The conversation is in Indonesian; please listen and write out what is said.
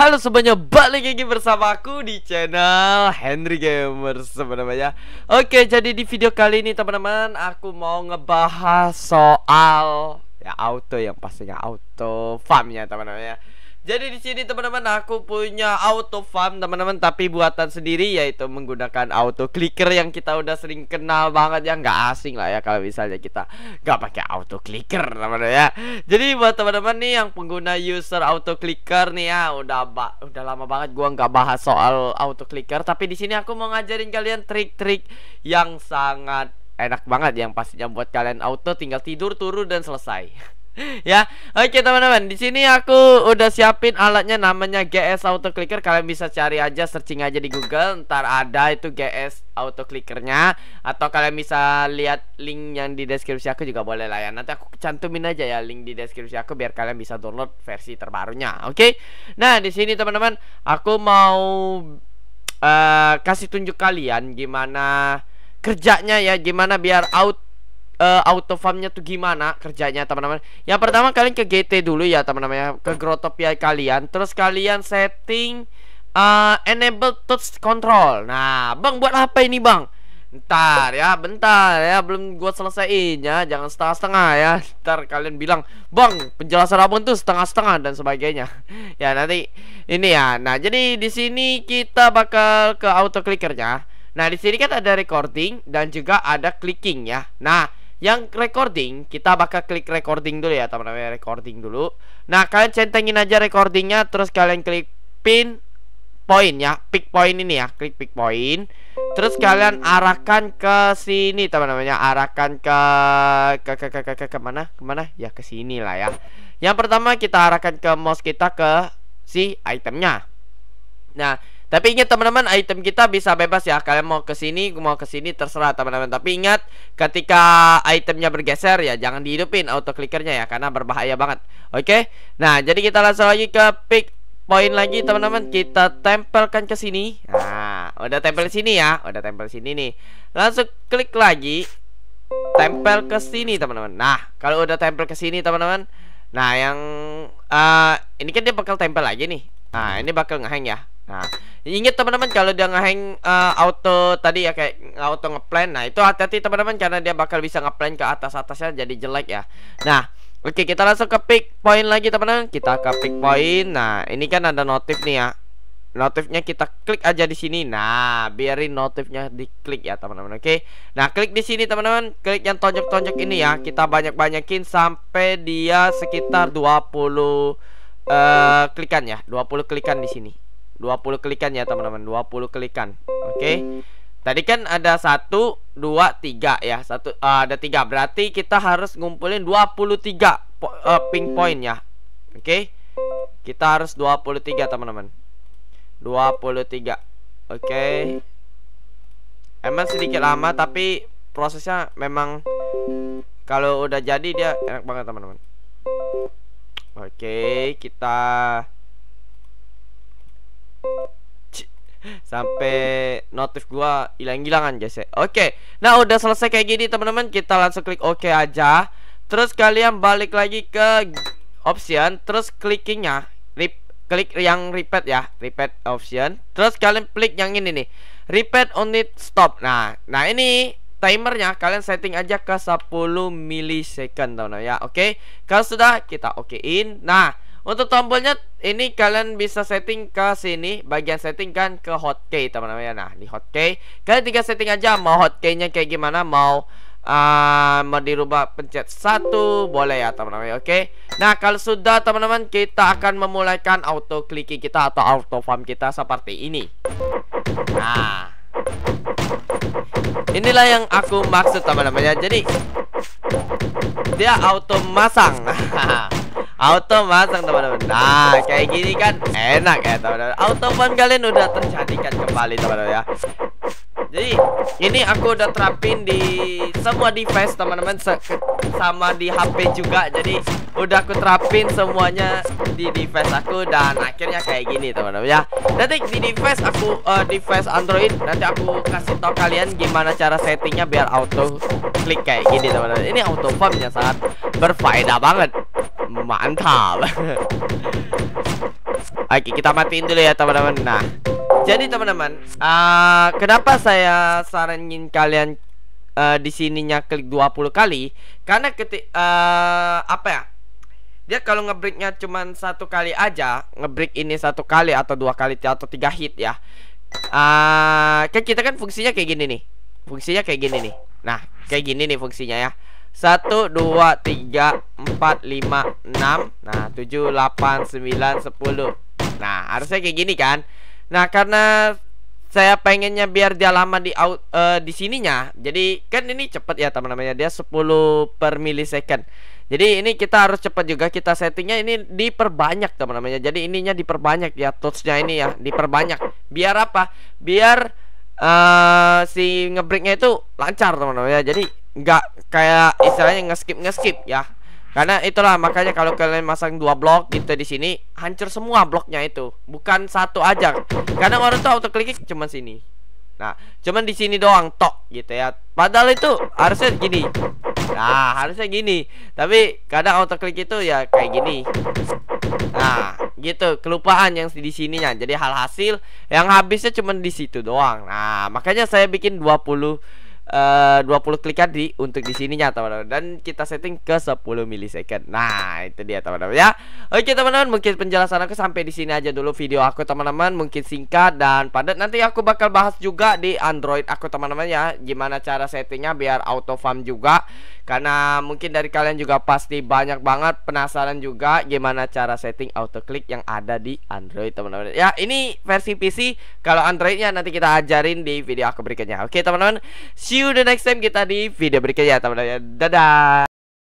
Halo semuanya, balik lagi bersama aku di channel Henry Gamers sebenarnya. Oke, jadi di video kali ini teman-teman, aku mau ngebahas soal ya auto yang pastinya auto farm ya teman-teman ya. Jadi di sini teman-teman aku punya auto farm teman-teman tapi buatan sendiri yaitu menggunakan auto clicker yang kita udah sering kenal banget ya nggak asing lah ya kalau misalnya kita nggak pakai auto clicker teman-teman ya. Jadi buat teman-teman nih yang pengguna user auto clicker nih ya udah udah lama banget gua nggak bahas soal auto clicker tapi di sini aku mau ngajarin kalian trik-trik yang sangat enak banget yang pastinya buat kalian auto tinggal tidur turun dan selesai. ya oke teman-teman di sini aku udah siapin alatnya namanya GS Auto Clicker kalian bisa cari aja searching aja di Google ntar ada itu GS Auto Clickernya atau kalian bisa lihat link yang di deskripsi aku juga boleh lah ya nanti aku cantumin aja ya link di deskripsi aku biar kalian bisa download versi terbarunya oke nah di sini teman-teman aku mau uh, kasih tunjuk kalian gimana kerjanya ya gimana biar auto uh, auto farmnya tuh gimana kerjanya teman-teman yang pertama kalian ke GT dulu ya teman-teman ya ke Grotopia kalian terus kalian setting uh, enable touch control nah bang buat apa ini bang Ntar ya, bentar ya, belum gua selesaiin ya, jangan setengah-setengah ya. Ntar kalian bilang, "Bang, penjelasan abang tuh setengah-setengah dan sebagainya." ya, nanti ini ya. Nah, jadi di sini kita bakal ke auto clickernya. Nah, di sini kan ada recording dan juga ada clicking ya. Nah, yang recording, kita bakal klik recording dulu ya, teman-teman, ya, recording dulu. Nah, kalian centengin aja recordingnya, terus kalian klik pin point ya, pick point ini ya, klik pick point. Terus kalian arahkan ke sini, teman-teman ya, arahkan ke ke ke ke ke, ke, ke mana? Kemana? Ya ke sini lah ya. Yang pertama kita arahkan ke mouse kita ke si itemnya. Nah, tapi ingat teman-teman, item kita bisa bebas ya. Kalian mau ke sini, mau ke sini terserah teman-teman. Tapi ingat ketika itemnya bergeser ya jangan dihidupin auto clickernya ya karena berbahaya banget. Oke. Nah, jadi kita langsung lagi ke pick point lagi teman-teman. Kita tempelkan ke sini. Nah, udah tempel di sini ya. Udah tempel di sini nih. Langsung klik lagi tempel ke sini teman-teman. Nah, kalau udah tempel ke sini teman-teman, nah yang uh, ini kan dia bakal tempel lagi nih. Nah, ini bakal ngehang ya. Nah, ingat teman-teman kalau dia ngehang uh, auto tadi ya kayak auto ngeplan. Nah, itu hati-hati teman-teman karena dia bakal bisa ngeplan ke atas-atasnya jadi jelek ya. Nah, oke okay, kita langsung ke pick point lagi teman-teman. Kita ke pick point. Nah, ini kan ada notif nih ya. Notifnya kita klik aja di sini. Nah, biarin notifnya diklik ya teman-teman. Oke. Okay? Nah, klik di sini teman-teman. Klik yang tonjok-tonjok ini ya. Kita banyak-banyakin sampai dia sekitar 20 uh, eh, klikan ya. 20 klikan di sini. 20 klikan ya teman-teman 20 klikan oke okay? Tadi kan ada 1, 2, 3 ya. Satu uh, ada 3. Berarti kita harus ngumpulin 23 po uh, ping point ya. Oke. Okay? Kita harus 23 teman-teman. 23. Oke. Okay. Emang sedikit lama tapi prosesnya memang kalau udah jadi dia enak banget teman-teman. Oke, okay, kita sampai notif gua hilang-hilangan guys sih. Oke. Nah, udah selesai kayak gini teman-teman, kita langsung klik oke okay aja. Terus kalian balik lagi ke option, terus klikinnya rip, klik yang repeat ya, repeat option. Terus kalian klik yang ini nih. Repeat on stop. Nah, nah ini timernya kalian setting aja ke 10 milisecond teman-teman ya. Oke. Kalau sudah kita okein. Nah, untuk tombolnya ini kalian bisa setting ke sini bagian setting kan ke hotkey teman-teman ya. Nah, di hotkey kalian tinggal setting aja mau hotkeynya kayak gimana, mau uh, mau dirubah pencet satu boleh ya teman-teman. Ya, oke. Nah, kalau sudah teman-teman kita akan memulaikan auto clicking kita atau auto farm kita seperti ini. Nah, inilah yang aku maksud teman-teman ya. Jadi dia auto masang. auto masang teman-teman nah kayak gini kan enak ya teman-teman auto pun kalian udah terjadikan kembali teman-teman ya jadi ini aku udah terapin di semua device teman-teman sama di HP juga jadi udah aku terapin semuanya di device aku dan akhirnya kayak gini teman-teman ya nanti di device aku uh, device Android nanti aku kasih tau kalian gimana cara settingnya biar auto klik kayak gini teman-teman ini auto farm sangat berfaedah banget mantap Oke kita matiin dulu ya teman-teman Nah jadi teman-teman uh, Kenapa saya saranin kalian uh, di sininya klik 20 kali Karena ketik uh, Apa ya dia kalau ngebreaknya cuma satu kali aja ngebreak ini satu kali atau dua kali atau tiga hit ya uh, kan kita kan fungsinya kayak gini nih fungsinya kayak gini nih nah kayak gini nih fungsinya ya satu dua tiga 4, 5, 6 Nah 7, 8, 9, 10 Nah harusnya kayak gini kan Nah karena saya pengennya biar dia lama di out, uh, eh, di sininya jadi kan ini cepet ya teman-teman ya. dia 10 per milisecond jadi ini kita harus cepat juga kita settingnya ini diperbanyak teman-teman ya. jadi ininya diperbanyak ya touchnya ini ya diperbanyak biar apa biar uh, si ngebreaknya itu lancar teman-teman ya jadi nggak kayak istilahnya ngeskip ngeskip ya karena itulah makanya kalau kalian masang dua blok gitu di sini hancur semua bloknya itu, bukan satu aja. Karena orang tuh auto klik cuma sini. Nah, cuman di sini doang tok gitu ya. Padahal itu harusnya gini. Nah, harusnya gini. Tapi kadang auto klik itu ya kayak gini. Nah, gitu kelupaan yang di sininya. Jadi hal hasil yang habisnya cuman di situ doang. Nah, makanya saya bikin 20 Eh, uh, 20 klik di untuk di sininya teman-teman dan kita setting ke 10 milisecond. Nah, itu dia teman-teman ya. Oke teman-teman, mungkin penjelasan aku sampai di sini aja dulu video aku teman-teman, mungkin singkat dan padat. Nanti aku bakal bahas juga di Android aku teman-teman ya, gimana cara settingnya biar auto farm juga karena mungkin dari kalian juga pasti banyak banget penasaran juga gimana cara setting auto klik yang ada di Android teman-teman. Ya, ini versi PC. Kalau Androidnya nanti kita ajarin di video aku berikutnya. Oke, teman-teman. See you the next time kita di video berikutnya teman-teman dadah